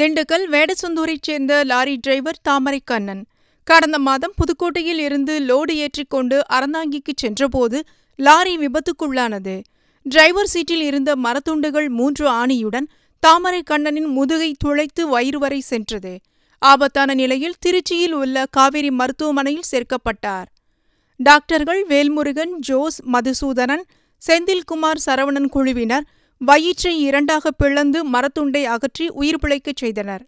திண்டுக்கல் வேடசுந்தூரைச் சேர்ந்த lorry driver தாமரை கண்ணன் கடந்த மாதம் புதுக்கோட்டையில் இருந்து லோடு ஏற்றிக்கொண்டு அறந்தாங்கிக்கு சென்றபோது லாரி விபத்துக்குள்ளானது டிரைவர் சீட்டில் இருந்த மரத்துண்டுகள் மூன்று ஆணியுடன் தாமரை கண்ணனின் முதுகை துளைத்து வயிறு வரை சென்றது ஆபத்தான நிலையில் திருச்சியில் உள்ள காவேரி மருத்துவமனையில் சேர்க்கப்பட்டார் டாக்டர்கள் வேல்முருகன் ஜோஸ் மதுசூதனன் செந்தில்குமார் சரவணன் குழுவினர் வயிற்றை இரண்டாக பிளந்து மரத்துண்டை அகற்றி உயிர் பிழைக்கச் செய்தனர்